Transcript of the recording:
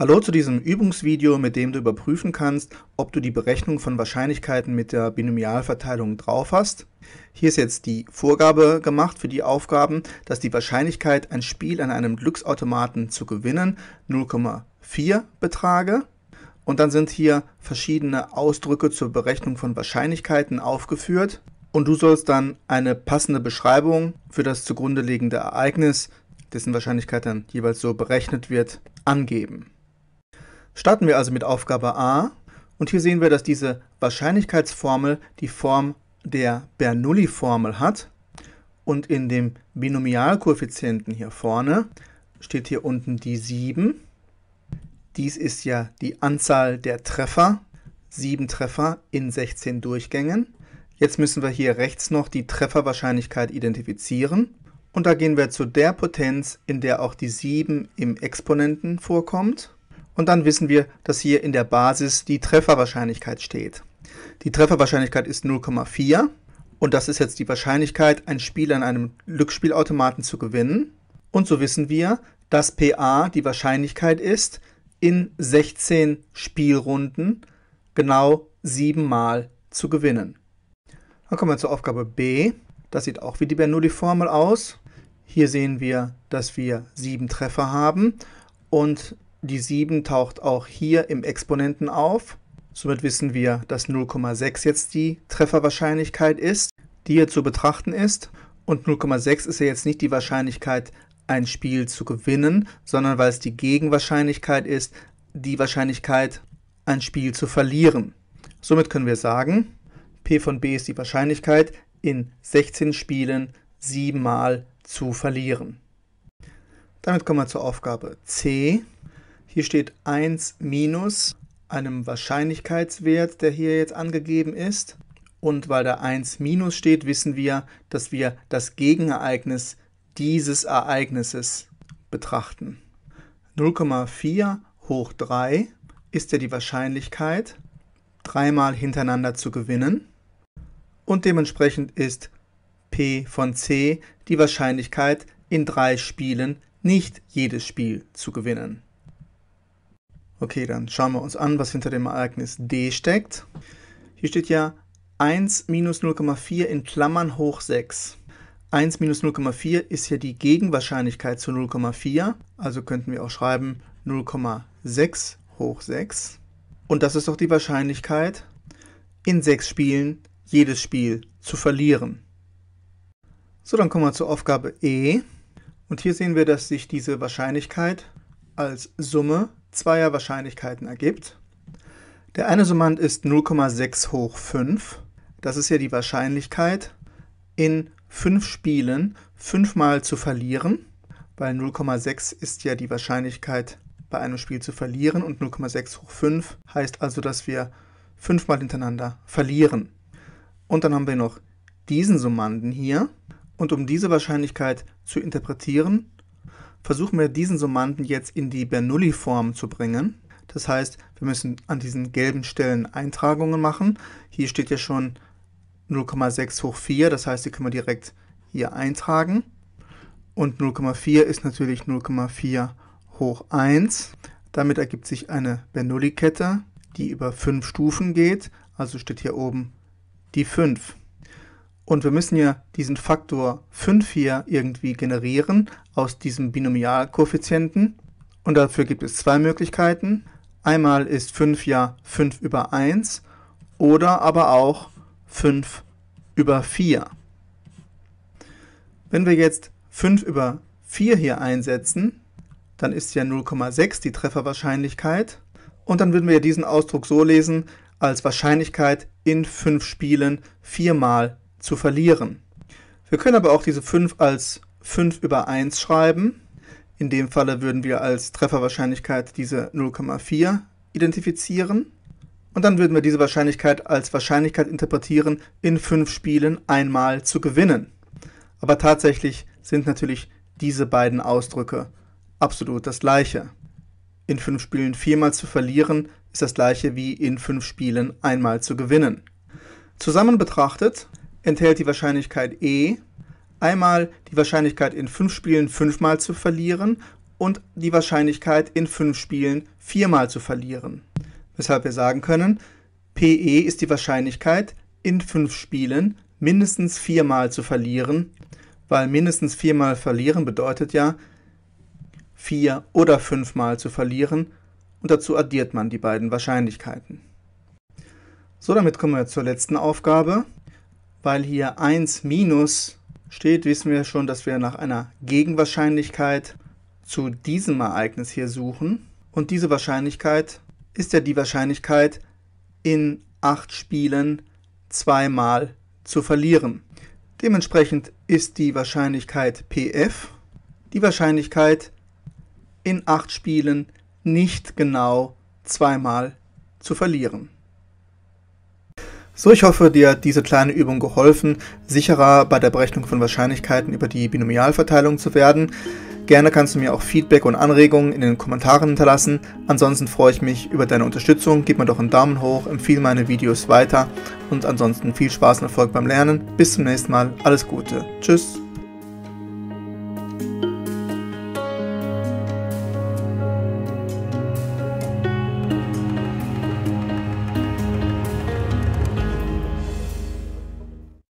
Hallo zu diesem Übungsvideo, mit dem du überprüfen kannst, ob du die Berechnung von Wahrscheinlichkeiten mit der Binomialverteilung drauf hast. Hier ist jetzt die Vorgabe gemacht für die Aufgaben, dass die Wahrscheinlichkeit, ein Spiel an einem Glücksautomaten zu gewinnen, 0,4 betrage. Und dann sind hier verschiedene Ausdrücke zur Berechnung von Wahrscheinlichkeiten aufgeführt. Und du sollst dann eine passende Beschreibung für das zugrunde liegende Ereignis, dessen Wahrscheinlichkeit dann jeweils so berechnet wird, angeben. Starten wir also mit Aufgabe A und hier sehen wir, dass diese Wahrscheinlichkeitsformel die Form der Bernoulli-Formel hat und in dem Binomialkoeffizienten hier vorne steht hier unten die 7. Dies ist ja die Anzahl der Treffer, 7 Treffer in 16 Durchgängen. Jetzt müssen wir hier rechts noch die Trefferwahrscheinlichkeit identifizieren. Und da gehen wir zu der Potenz, in der auch die 7 im Exponenten vorkommt. Und dann wissen wir, dass hier in der Basis die Trefferwahrscheinlichkeit steht. Die Trefferwahrscheinlichkeit ist 0,4 und das ist jetzt die Wahrscheinlichkeit, ein Spiel an einem Glücksspielautomaten zu gewinnen. Und so wissen wir, dass PA die Wahrscheinlichkeit ist, in 16 Spielrunden genau 7 Mal zu gewinnen. Dann kommen wir zur Aufgabe B. Das sieht auch wie die Bernoulli-Formel aus. Hier sehen wir, dass wir 7 Treffer haben und die 7 taucht auch hier im Exponenten auf. Somit wissen wir, dass 0,6 jetzt die Trefferwahrscheinlichkeit ist, die hier zu betrachten ist. Und 0,6 ist ja jetzt nicht die Wahrscheinlichkeit, ein Spiel zu gewinnen, sondern weil es die Gegenwahrscheinlichkeit ist, die Wahrscheinlichkeit, ein Spiel zu verlieren. Somit können wir sagen, P von B ist die Wahrscheinlichkeit, in 16 Spielen 7 Mal zu verlieren. Damit kommen wir zur Aufgabe C. Hier steht 1 minus einem Wahrscheinlichkeitswert, der hier jetzt angegeben ist. Und weil da 1 minus steht, wissen wir, dass wir das Gegenereignis dieses Ereignisses betrachten. 0,4 hoch 3 ist ja die Wahrscheinlichkeit, dreimal hintereinander zu gewinnen. Und dementsprechend ist P von C die Wahrscheinlichkeit, in drei Spielen nicht jedes Spiel zu gewinnen. Okay, dann schauen wir uns an, was hinter dem Ereignis D steckt. Hier steht ja 1 minus 0,4 in Klammern hoch 6. 1 minus 0,4 ist ja die Gegenwahrscheinlichkeit zu 0,4, also könnten wir auch schreiben 0,6 hoch 6. Und das ist doch die Wahrscheinlichkeit, in 6 Spielen jedes Spiel zu verlieren. So, dann kommen wir zur Aufgabe E. Und hier sehen wir, dass sich diese Wahrscheinlichkeit als Summe zweier Wahrscheinlichkeiten ergibt. Der eine Summand ist 0,6 hoch 5. Das ist ja die Wahrscheinlichkeit, in 5 Spielen 5 Mal zu verlieren, weil 0,6 ist ja die Wahrscheinlichkeit, bei einem Spiel zu verlieren und 0,6 hoch 5 heißt also, dass wir 5 Mal hintereinander verlieren. Und dann haben wir noch diesen Summanden hier. Und um diese Wahrscheinlichkeit zu interpretieren, versuchen wir diesen Summanden jetzt in die Bernoulli-Form zu bringen. Das heißt, wir müssen an diesen gelben Stellen Eintragungen machen. Hier steht ja schon 0,6 hoch 4, das heißt, die können wir direkt hier eintragen. Und 0,4 ist natürlich 0,4 hoch 1. Damit ergibt sich eine Bernoulli-Kette, die über 5 Stufen geht. Also steht hier oben die 5. Und wir müssen ja diesen Faktor 5 hier irgendwie generieren aus diesem Binomialkoeffizienten. Und dafür gibt es zwei Möglichkeiten. Einmal ist 5 ja 5 über 1 oder aber auch 5 über 4. Wenn wir jetzt 5 über 4 hier einsetzen, dann ist ja 0,6 die Trefferwahrscheinlichkeit. Und dann würden wir diesen Ausdruck so lesen, als Wahrscheinlichkeit in 5 Spielen 4 mal viermal zu verlieren. Wir können aber auch diese 5 als 5 über 1 schreiben. In dem Falle würden wir als Trefferwahrscheinlichkeit diese 0,4 identifizieren. Und dann würden wir diese Wahrscheinlichkeit als Wahrscheinlichkeit interpretieren, in 5 Spielen einmal zu gewinnen. Aber tatsächlich sind natürlich diese beiden Ausdrücke absolut das gleiche. In 5 Spielen viermal zu verlieren ist das gleiche wie in 5 Spielen einmal zu gewinnen. Zusammen betrachtet enthält die Wahrscheinlichkeit E einmal die Wahrscheinlichkeit in fünf Spielen fünfmal zu verlieren und die Wahrscheinlichkeit in fünf Spielen viermal zu verlieren. Weshalb wir sagen können, PE ist die Wahrscheinlichkeit in fünf Spielen mindestens viermal zu verlieren, weil mindestens viermal verlieren bedeutet ja vier oder fünfmal zu verlieren und dazu addiert man die beiden Wahrscheinlichkeiten. So, damit kommen wir zur letzten Aufgabe weil hier 1 minus steht, wissen wir schon, dass wir nach einer Gegenwahrscheinlichkeit zu diesem Ereignis hier suchen. Und diese Wahrscheinlichkeit ist ja die Wahrscheinlichkeit, in 8 Spielen zweimal zu verlieren. Dementsprechend ist die Wahrscheinlichkeit PF die Wahrscheinlichkeit, in 8 Spielen nicht genau zweimal zu verlieren. So, ich hoffe, dir hat diese kleine Übung geholfen, sicherer bei der Berechnung von Wahrscheinlichkeiten über die Binomialverteilung zu werden. Gerne kannst du mir auch Feedback und Anregungen in den Kommentaren hinterlassen. Ansonsten freue ich mich über deine Unterstützung. Gib mir doch einen Daumen hoch, empfehle meine Videos weiter und ansonsten viel Spaß und Erfolg beim Lernen. Bis zum nächsten Mal. Alles Gute. Tschüss.